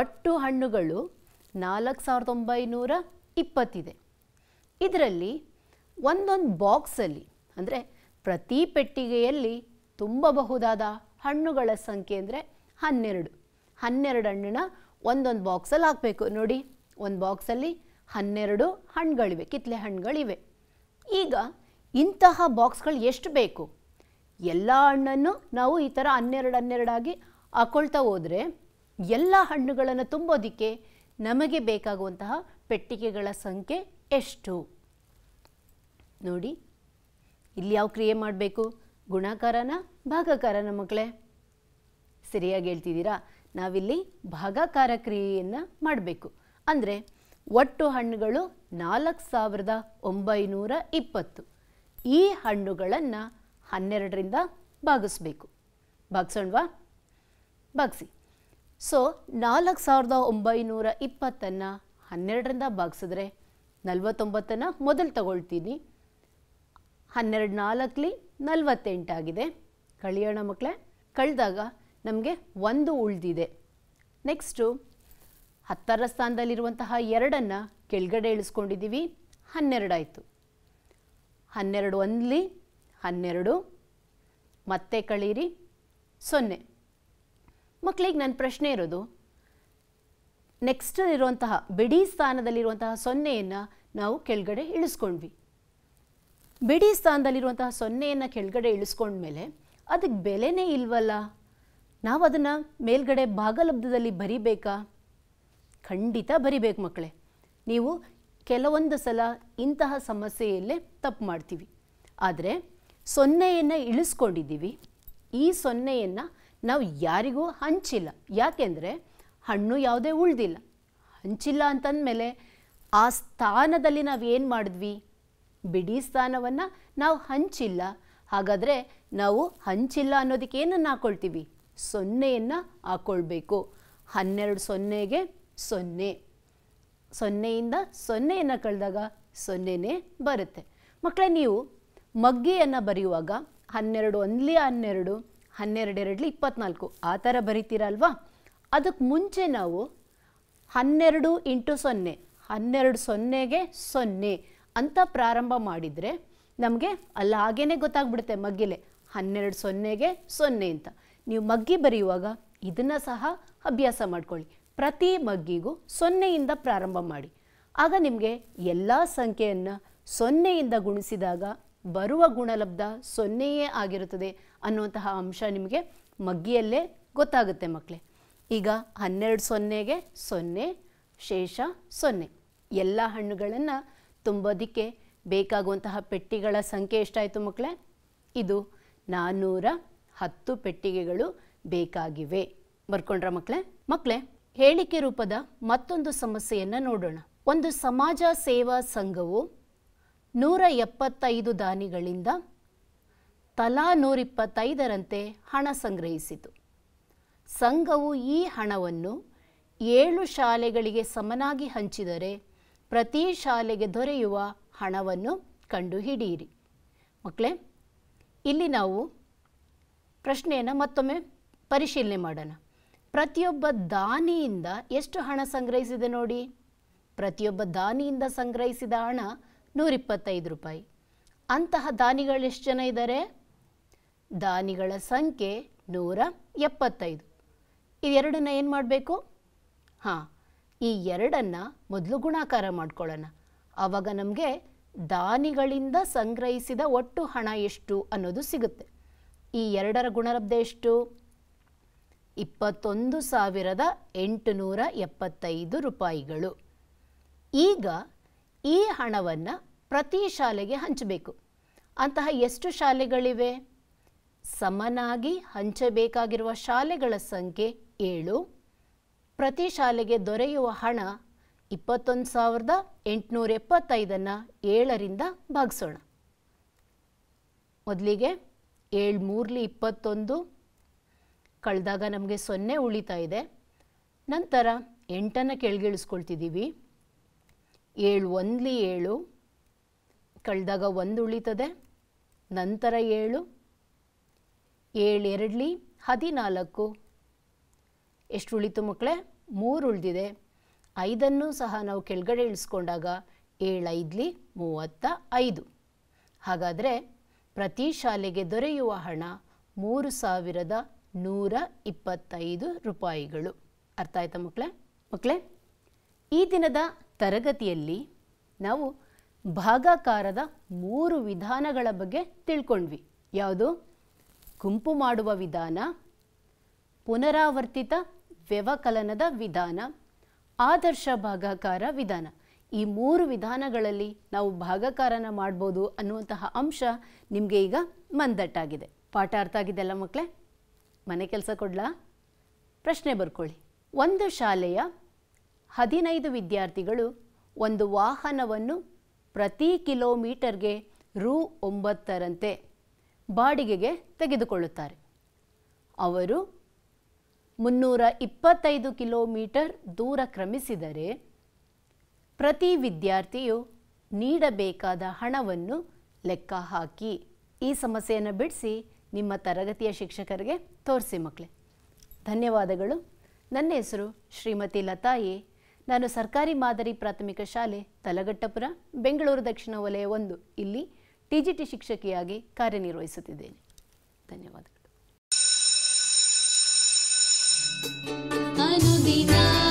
ಒಟ್ಟು ಹಣ್ಣುಗಳು ನಾಲ್ಕು ಸಾವಿರದ ಒಂಬೈನೂರ ಇಪ್ಪತ್ತಿದೆ ಇದರಲ್ಲಿ ಒಂದೊಂದು ಬಾಕ್ಸಲ್ಲಿ ಅಂದರೆ ಪ್ರತಿ ಪೆಟ್ಟಿಗೆಯಲ್ಲಿ ತುಂಬಬಹುದಾದ ಹಣ್ಣುಗಳ ಸಂಖ್ಯೆ ಅಂದರೆ ಹನ್ನೆರಡು ಹನ್ನೆರಡು ಹಣ್ಣಿನ ಒಂದೊಂದು ಬಾಕ್ಸಲ್ಲಿ ಹಾಕಬೇಕು ನೋಡಿ ಒಂದು ಬಾಕ್ಸಲ್ಲಿ ಹನ್ನೆರಡು ಹಣ್ಣುಗಳಿವೆ ಕಿತ್ತಲೆ ಹಣ್ಣುಗಳಿವೆ ಈಗ ಇಂತಹ ಬಾಕ್ಸ್ಗಳು ಎಷ್ಟು ಬೇಕು ಎಲ್ಲ ಹಣ್ಣನ್ನು ನಾವು ಈ ಥರ ಹನ್ನೆರಡು ಹನ್ನೆರಡಾಗಿ ಹಾಕ್ಕೊಳ್ತಾ ಹೋದರೆ ಎಲ್ಲ ಹಣ್ಣುಗಳನ್ನು ತುಂಬೋದಿಕ್ಕೆ ನಮಗೆ ಬೇಕಾಗುವಂತಹ ಪೆಟ್ಟಿಗೆಗಳ ಸಂಖ್ಯೆ ಎಷ್ಟು ನೋಡಿ ಇಲ್ಲಿ ಯಾವ ಕ್ರಿಯೆ ಮಾಡಬೇಕು ಗುಣಾಕಾರನ ಭಾಗಕಾರನ ಮಕ್ಕಳೇ ಸರಿಯಾಗಿ ಹೇಳ್ತಿದ್ದೀರಾ ನಾವಿಲ್ಲಿ ಭಾಗಾಕಾರ ಕ್ರಿಯೆಯನ್ನು ಮಾಡಬೇಕು ಅಂದರೆ ಒಟ್ಟು ಹಣ್ಣುಗಳು ನಾಲ್ಕು ಸಾವಿರದ ಒಂಬೈನೂರ ಇಪ್ಪತ್ತು ಈ ಹಣ್ಣುಗಳನ್ನು ಹನ್ನೆರಡರಿಂದ ಭಾಗಿಸ್ಬೇಕು ಭಾಗಿಸೋಣವಾ ಭಾಗಿಸಿ ಸೊ ನಾಲ್ಕು ಸಾವಿರದ ಒಂಬೈನೂರ ಇಪ್ಪತ್ತನ್ನು ಹನ್ನೆರಡರಿಂದ ಭಾಗಿಸಿದ್ರೆ ನಲ್ವತ್ತೊಂಬತ್ತನ್ನು ಮೊದಲು ತಗೊಳ್ತೀನಿ ಹನ್ನೆರಡು ನಾಲ್ಕಲಿ ನಲವತ್ತೆಂಟಾಗಿದೆ ಕಳಿಯೋಣ ಮಕ್ಕಳೇ ಕಳೆದಾಗ ನಮಗೆ ಒಂದು ಉಳಿದಿದೆ ನೆಕ್ಸ್ಟು ಹತ್ತರ ಸ್ಥಾನದಲ್ಲಿರುವಂತಹ ಎರಡನ್ನು ಕೆಳಗಡೆ ಇಳಿಸ್ಕೊಂಡಿದ್ದೀವಿ ಹನ್ನೆರಡಾಯಿತು ಹನ್ನೆರಡು ಒಂದ್ಲಿ ಹನ್ನೆರಡು ಮತ್ತೆ ಕಳೀರಿ ಸೊನ್ನೆ ಮಕ್ಕಳಿಗೆ ನನ್ನ ಪ್ರಶ್ನೆ ಇರೋದು ನೆಕ್ಸ್ಟ್ ಇರುವಂತಹ ಬಿಡಿ ಸ್ಥಾನದಲ್ಲಿರುವಂತಹ ಸೊನ್ನೆಯನ್ನು ನಾವು ಕೆಳಗಡೆ ಇಳಿಸ್ಕೊಂಡ್ವಿ ಬಿಡಿ ಸ್ಥಾನದಲ್ಲಿರುವಂತಹ ಸೊನ್ನೆಯನ್ನು ಕೆಳಗಡೆ ಇಳಿಸ್ಕೊಂಡ್ಮೇಲೆ ಅದಕ್ಕೆ ಬೆಲೆನೇ ಇಲ್ವಲ್ಲ ನಾವು ಅದನ್ನು ಮೇಲ್ಗಡೆ ಭಾಗಲಬ್ಧದಲ್ಲಿ ಬರಿಬೇಕಾ ಖಂಡಿತ ಬರಿಬೇಕು ಮಕ್ಕಳೇ ನೀವು ಕೆಲವೊಂದು ಸಲ ಇಂತಹ ಸಮಸ್ಯೆಯಲ್ಲೇ ತಪ್ಪು ಮಾಡ್ತೀವಿ ಆದರೆ ಸೊನ್ನೆಯನ್ನು ಇಳಿಸ್ಕೊಂಡಿದ್ದೀವಿ ಈ ಸೊನ್ನೆಯನ್ನು ನಾವು ಯಾರಿಗೂ ಹಂಚಿಲ್ಲ ಯಾಕೆಂದರೆ ಹಣ್ಣು ಯಾವುದೇ ಉಳ್ದಿಲ್ಲ ಹಂಚಿಲ್ಲ ಅಂತಂದಮೇಲೆ ಆ ಸ್ಥಾನದಲ್ಲಿ ನಾವು ಏನು ಮಾಡಿದ್ವಿ ಬಿಡಿ ಸ್ಥಾನವನ್ನು ನಾವು ಹಂಚಿಲ್ಲ ಹಾಗಾದರೆ ನಾವು ಹಂಚಿಲ್ಲ ಅನ್ನೋದಕ್ಕೆ ಏನನ್ನು ಹಾಕ್ಕೊಳ್ತೀವಿ ಸೊನ್ನೆಯನ್ನು ಹಾಕ್ಕೊಳ್ಬೇಕು ಹನ್ನೆರಡು ಸೊನ್ನೆಗೆ ಸೊನ್ನೆ ಸೊನ್ನೆಯಿಂದ ಸೊನ್ನೆಯನ್ನು ಕಳೆದಾಗ ಸೊನ್ನೆನೇ ಬರುತ್ತೆ ಮಕ್ಕಳೇ ನೀವು ಮಗ್ಗಿಯನ್ನು ಬರೆಯುವಾಗ ಹನ್ನೆರಡು ಒಂದ್ಲಿ ಹನ್ನೆರಡು ಎರಡ್ಲಿ ಇಪ್ಪತ್ನಾಲ್ಕು ಆ ಥರ ಬರಿತೀರಲ್ವಾ ಅದಕ್ಕೆ ಮುಂಚೆ ನಾವು ಹನ್ನೆರಡು ಇಂಟು ಸೊನ್ನೆ ಹನ್ನೆರಡು ಸೊನ್ನೆಗೆ ಸೊನ್ನೆ ಅಂತ ಪ್ರಾರಂಭ ಮಾಡಿದರೆ ನಮಗೆ ಅಲ್ಲಾಗೇ ಗೊತ್ತಾಗ್ಬಿಡುತ್ತೆ ಮಗ್ಗಿಲೆ ಹನ್ನೆರಡು ಸೊನ್ನೆಗೆ ಸೊನ್ನೆ ಅಂತ ನೀವು ಮಗ್ಗಿ ಬರೆಯುವಾಗ ಇದನ್ನು ಸಹ ಅಭ್ಯಾಸ ಮಾಡಿಕೊಳ್ಳಿ ಪ್ರತಿ ಮಗ್ಗಿಗೂ ಸೊನ್ನೆಯಿಂದ ಪ್ರಾರಂಭ ಮಾಡಿ ಆಗ ನಿಮಗೆ ಎಲ್ಲ ಸಂಖ್ಯೆಯನ್ನು ಸೊನ್ನೆಯಿಂದ ಗುಣಿಸಿದಾಗ ಬರುವ ಗುಣಲಬ್ಧ ಸೊನ್ನೆಯೇ ಆಗಿರುತ್ತದೆ ಅನ್ನುವಂತಹ ಅಂಶ ನಿಮಗೆ ಮಗ್ಗಿಯಲ್ಲೇ ಗೊತ್ತಾಗುತ್ತೆ ಮಕ್ಕಳೇ ಈಗ ಹನ್ನೆರಡು ಸೊನ್ನೆಗೆ ಸೊನ್ನೆ ಶೇಷ ಸೊನ್ನೆ ಎಲ್ಲ ಹಣ್ಣುಗಳನ್ನು ತುಂಬೋದಕ್ಕೆ ಬೇಕಾಗುವಂತಹ ಪೆಟ್ಟಿಗಳ ಸಂಖ್ಯೆ ಎಷ್ಟಾಯಿತು ಮಕ್ಕಳೇ ಇದು ನಾನ್ನೂರ ಹತ್ತು ಪೆಟ್ಟಿಗೆಗಳು ಬೇಕಾಗಿವೆ ಬರ್ಕೊಂಡ್ರ ಮಕ್ಳೇ ಮಕ್ಕಳೇ ಹೇಳಿಕೆ ರೂಪದ ಮತ್ತೊಂದು ಸಮಸ್ಯೆಯನ್ನು ನೋಡೋಣ ಒಂದು ಸಮಾಜ ಸೇವಾ ಸಂಘವು ನೂರ ಎಪ್ಪತ್ತೈದು ದಾನಿಗಳಿಂದ ತಲಾ ನೂರಿಪ್ಪತ್ತೈದರಂತೆ ಹಣ ಸಂಗ್ರಹಿಸಿತು ಸಂಘವು ಈ ಹಣವನ್ನು ಏಳು ಶಾಲೆಗಳಿಗೆ ಸಮನಾಗಿ ಹಂಚಿದರೆ ಪ್ರತಿ ಶಾಲೆಗೆ ದೊರೆಯುವ ಹಣವನ್ನು ಕಂಡುಹಿಡಿಯಿರಿ ಮಕ್ಕಳೇ ಇಲ್ಲಿ ನಾವು ಪ್ರಶ್ನೆಯನ್ನು ಮತ್ತೊಮ್ಮೆ ಪರಿಶೀಲನೆ ಮಾಡೋಣ ಪ್ರತಿಯೊಬ್ಬ ದಾನಿಯಿಂದ ಎಷ್ಟು ಹಣ ಸಂಗ್ರಹಿಸಿದೆ ನೋಡಿ ಪ್ರತಿಯೊಬ್ಬ ದಾನಿಯಿಂದ ಸಂಗ್ರಹಿಸಿದ ಹಣ ನೂರಿಪ್ಪತ್ತೈದು ರೂಪಾಯಿ ಅಂತಹ ದಾನಿಗಳು ಎಷ್ಟು ಜನ ಇದ್ದಾರೆ ದಾನಿಗಳ ಸಂಖ್ಯೆ ನೂರ ಎಪ್ಪತ್ತೈದು ಇದೆರಡನ್ನು ಏನು ಮಾಡಬೇಕು ಹಾಂ ಈ ಎರಡನ್ನು ಮೊದಲು ಗುಣಾಕಾರ ಮಾಡ್ಕೊಳ್ಳೋಣ ಆವಾಗ ನಮಗೆ ದಾನಿಗಳಿಂದ ಸಂಗ್ರಹಿಸಿದ ಒಟ್ಟು ಹಣ ಎಷ್ಟು ಅನ್ನೋದು ಸಿಗುತ್ತೆ ಈ ಎರಡರ ಗುಣಲಬ್ಧ ಎಷ್ಟು ಇಪ್ಪತ್ತೊಂದು ಸಾವಿರದ ಎಂಟುನೂರ ಎಪ್ಪತ್ತೈದು ರೂಪಾಯಿಗಳು ಈಗ ಈ ಹಣವನ್ನು ಪ್ರತಿ ಶಾಲೆಗೆ ಹಂಚಬೇಕು ಅಂತಹ ಎಷ್ಟು ಶಾಲೆಗಳಿವೆ ಸಮನಾಗಿ ಹಂಚಬೇಕಾಗಿರುವ ಶಾಲೆಗಳ ಸಂಖ್ಯೆ ಏಳು ಪ್ರತಿ ಶಾಲೆಗೆ ದೊರೆಯುವ ಹಣ ಇಪ್ಪತ್ತೊಂದು ಸಾವಿರದ ಎಂಟುನೂರ ಎಪ್ಪತ್ತೈದನ್ನು ಏಳರಿಂದ ಭಾಗಿಸೋಣ ಮೊದಲಿಗೆ ಏಳು ಮೂರಲಿ ಇಪ್ಪತ್ತೊಂದು ಕಳೆದಾಗ ನಮಗೆ ಸೊನ್ನೆ ಉಳಿತಾ ಇದೆ ನಂತರ ಎಂಟನ್ನು ಕೆಳಗಿಳಿಸ್ಕೊಳ್ತಿದ್ದೀವಿ ಏಳು ಒಂದ್ಲಿ ಏಳು ಕಳೆದಾಗ ಒಂದು ಉಳಿತದೆ ನಂತರ ಏಳು ಏಳು ಎರಡಲಿ ಹದಿನಾಲ್ಕು ಎಷ್ಟು ಉಳಿತು ಮಕ್ಕಳೇ ಮೂರು ಉಳಿದಿದೆ ಐದನ್ನು ಸಹ ನಾವು ಕೆಳಗಡೆ ಇಳಿಸ್ಕೊಂಡಾಗ ಏಳು ಏಳೈದ್ಲಿ ಮೂವತ್ತ ಐದು ಹಾಗಾದರೆ ಪ್ರತಿ ಶಾಲೆಗೆ ದೊರೆಯುವ ಹಣ ಮೂರು ಸಾವಿರದ ನೂರ ಇಪ್ಪತ್ತೈದು ರೂಪಾಯಿಗಳು ಅರ್ಥ ಆಯ್ತಾ ಮಕ್ಕಳೇ ಮಕ್ಕಳೇ ಈ ದಿನದ ತರಗತಿಯಲ್ಲಿ ನಾವು ಭಾಗಾಕಾರದ ಮೂರು ವಿಧಾನಗಳ ಬಗ್ಗೆ ತಿಳ್ಕೊಂಡ್ವಿ ಯಾವುದು ಗುಂಪು ಮಾಡುವ ವಿಧಾನ ಪುನರಾವರ್ತಿತ ವ್ಯವಕಲನದ ವಿಧಾನ ಆದರ್ಶ ಭಾಗಾಕಾರ ವಿಧಾನ ಈ ಮೂರು ವಿಧಾನಗಳಲ್ಲಿ ನಾವು ಭಾಗಕಾರನ ಮಾಡ್ಬೋದು ಅನ್ನುವಂತಹ ಅಂಶ ನಿಮಗೆ ಈಗ ಮಂದಟ್ಟಾಗಿದೆ ಪಾಠ ಅರ್ಥ ಆಗಿದೆ ಅಲ್ಲ ಮಕ್ಕಳೇ ಮನೆ ಕೆಲಸ ಕೊಡ್ಲಾ ಪ್ರಶ್ನೆ ಬರ್ಕೊಳ್ಳಿ ಒಂದು ಶಾಲೆಯ ಹದಿನೈದು ವಿದ್ಯಾರ್ಥಿಗಳು ಒಂದು ವಾಹನವನ್ನು ಪ್ರತಿ ಕಿಲೋಮೀಟರ್ಗೆ ರು ಒಂಬತ್ತರಂತೆ ಬಾಡಿಗೆಗೆ ತೆಗೆದುಕೊಳ್ಳುತ್ತಾರೆ ಅವರು ಮುನ್ನೂರ ಇಪ್ಪತ್ತೈದು ಕಿಲೋಮೀಟರ್ ದೂರ ಕ್ರಮಿಸಿದರೆ ಪ್ರತಿ ವಿದ್ಯಾರ್ಥಿಯು ನೀಡಬೇಕಾದ ಹಣವನ್ನು ಲೆಕ್ಕ ಹಾಕಿ ಈ ಸಮಸ್ಯೆಯನ್ನು ಬಿಡಿಸಿ ನಿಮ್ಮ ತರಗತಿಯ ಶಿಕ್ಷಕರಿಗೆ ತೋರಿಸಿ ಮಕ್ಕಳೇ ಧನ್ಯವಾದಗಳು ನನ್ನ ಹೆಸರು ಶ್ರೀಮತಿ ಲತಾಯಿ ನಾನು ಸರ್ಕಾರಿ ಮಾದರಿ ಪ್ರಾಥಮಿಕ ಶಾಲೆ ತಲಗಟ್ಟಪುರ ಬೆಂಗಳೂರು ದಕ್ಷಿಣ ವಲಯ ಒಂದು ಇಲ್ಲಿ ಟಿ ಜಿ ಟಿ ಶಿಕ್ಷಕಿಯಾಗಿ ಕಾರ್ಯನಿರ್ವಹಿಸುತ್ತಿದ್ದೇನೆ ಧನ್ಯವಾದಗಳು